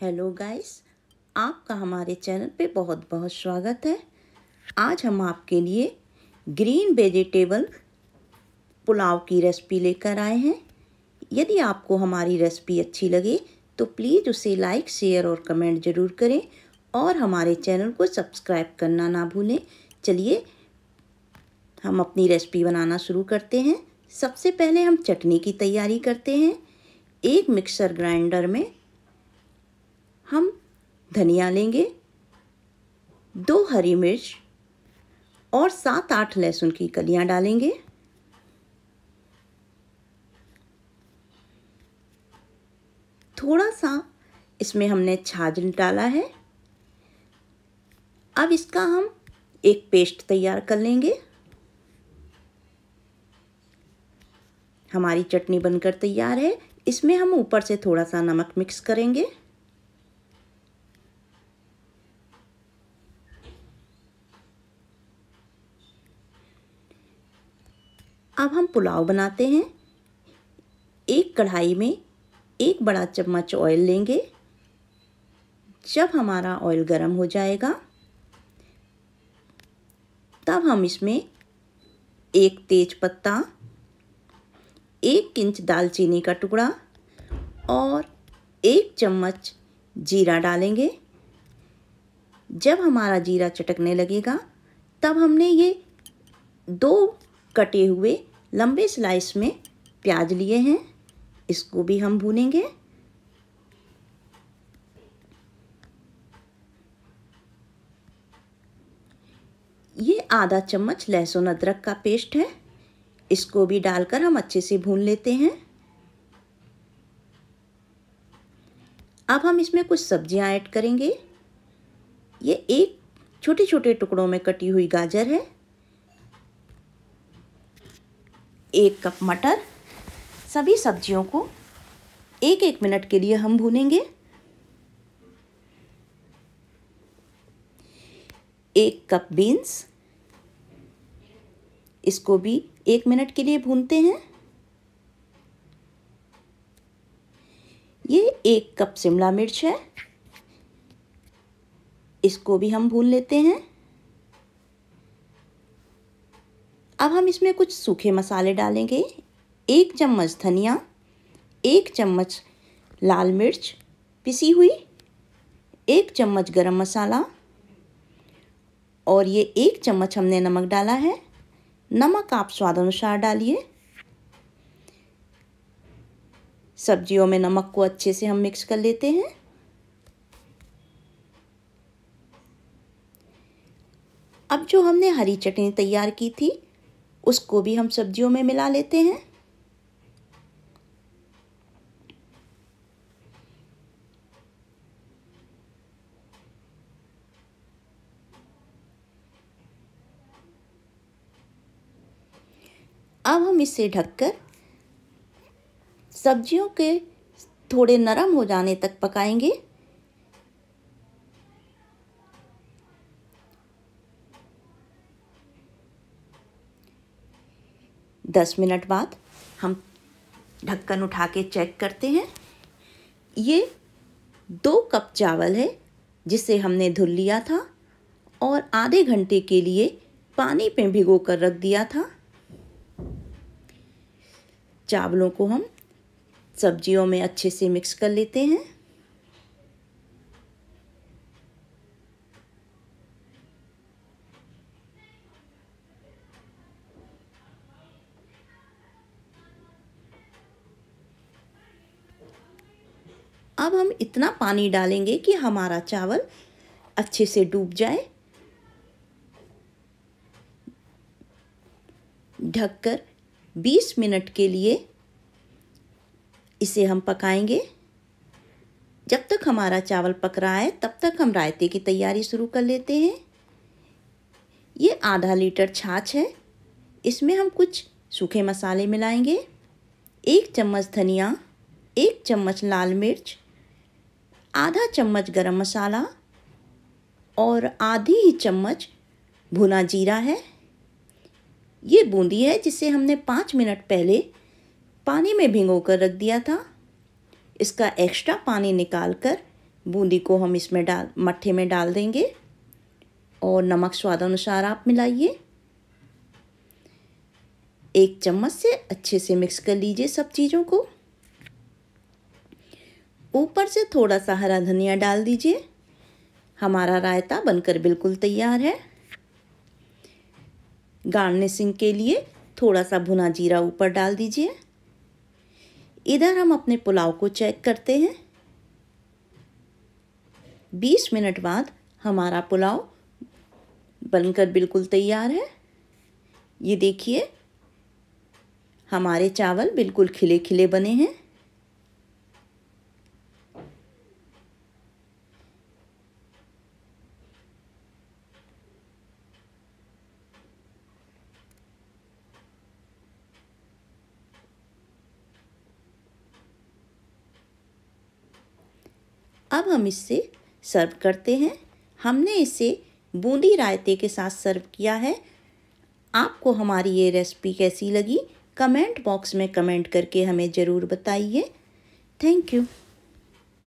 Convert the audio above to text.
hello guys आपका हमारे channel पे बहुत बहुत स्वागत है आज हम आपके लिए ग्रीन वेजिटेबल पुलाव की रेसिपी लेकर आए हैं यदि आपको हमारी रेसिपी अच्छी लगे तो प्लीज़ उसे लाइक शेयर और कमेंट ज़रूर करें और हमारे चैनल को सब्सक्राइब करना ना भूलें चलिए हम अपनी रेसिपी बनाना शुरू करते हैं सबसे पहले हम चटनी की तैयारी करते हैं एक मिक्सर ग्राइंडर में हम धनिया लेंगे दो हरी मिर्च और सात आठ लहसुन की कलियां डालेंगे थोड़ा सा इसमें हमने छाज डाला है अब इसका हम एक पेस्ट तैयार कर लेंगे हमारी चटनी बनकर तैयार है इसमें हम ऊपर से थोड़ा सा नमक मिक्स करेंगे अब हम पुलाव बनाते हैं एक कढ़ाई में एक बड़ा चम्मच ऑयल लेंगे जब हमारा ऑयल गर्म हो जाएगा तब हम इसमें एक तेज पत्ता एक इंच दालचीनी का टुकड़ा और एक चम्मच जीरा डालेंगे जब हमारा जीरा चटकने लगेगा तब हमने ये दो कटे हुए लंबे स्लाइस में प्याज लिए हैं इसको भी हम भूनेंगे ये आधा चम्मच लहसुन अदरक का पेस्ट है इसको भी डालकर हम अच्छे से भून लेते हैं अब हम इसमें कुछ सब्जियां ऐड करेंगे ये एक छोटे छोटे टुकड़ों में कटी हुई गाजर है एक कप मटर सभी सब्जियों को एक एक मिनट के लिए हम भूनेंगे एक कप बीन्स इसको भी एक मिनट के लिए भूनते हैं ये एक कप शिमला मिर्च है इसको भी हम भून लेते हैं अब हम इसमें कुछ सूखे मसाले डालेंगे एक चम्मच धनिया एक चम्मच लाल मिर्च पिसी हुई एक चम्मच गरम मसाला और ये एक चम्मच हमने नमक डाला है नमक आप स्वाद अनुसार डालिए सब्जियों में नमक को अच्छे से हम मिक्स कर लेते हैं अब जो हमने हरी चटनी तैयार की थी उसको भी हम सब्जियों में मिला लेते हैं अब हम इसे ढककर सब्जियों के थोड़े नरम हो जाने तक पकाएंगे दस मिनट बाद हम ढक्कन उठा के चेक करते हैं ये दो कप चावल है जिसे हमने धुल लिया था और आधे घंटे के लिए पानी पे भिगो कर रख दिया था चावलों को हम सब्जियों में अच्छे से मिक्स कर लेते हैं अब हम इतना पानी डालेंगे कि हमारा चावल अच्छे से डूब जाए ढककर 20 मिनट के लिए इसे हम पकाएंगे जब तक हमारा चावल पक रहा है तब तक हम रायते की तैयारी शुरू कर लेते हैं ये आधा लीटर छाछ है इसमें हम कुछ सूखे मसाले मिलाएंगे एक चम्मच धनिया एक चम्मच लाल मिर्च आधा चम्मच गरम मसाला और आधी ही चम्मच भुना जीरा है ये बूंदी है जिसे हमने पाँच मिनट पहले पानी में भिगो कर रख दिया था इसका एक्स्ट्रा पानी निकाल कर बूंदी को हम इसमें डाल मट्ठे में डाल देंगे और नमक स्वाद अनुसार आप मिलाइए एक चम्मच से अच्छे से मिक्स कर लीजिए सब चीज़ों को ऊपर से थोड़ा सा हरा धनिया डाल दीजिए हमारा रायता बनकर बिल्कुल तैयार है गार्निशिंग के लिए थोड़ा सा भुना जीरा ऊपर डाल दीजिए इधर हम अपने पुलाव को चेक करते हैं 20 मिनट बाद हमारा पुलाव बनकर बिल्कुल तैयार है ये देखिए हमारे चावल बिल्कुल खिले खिले बने हैं अब हम इसे सर्व करते हैं हमने इसे बूंदी रायते के साथ सर्व किया है आपको हमारी ये रेसिपी कैसी लगी कमेंट बॉक्स में कमेंट करके हमें ज़रूर बताइए थैंक यू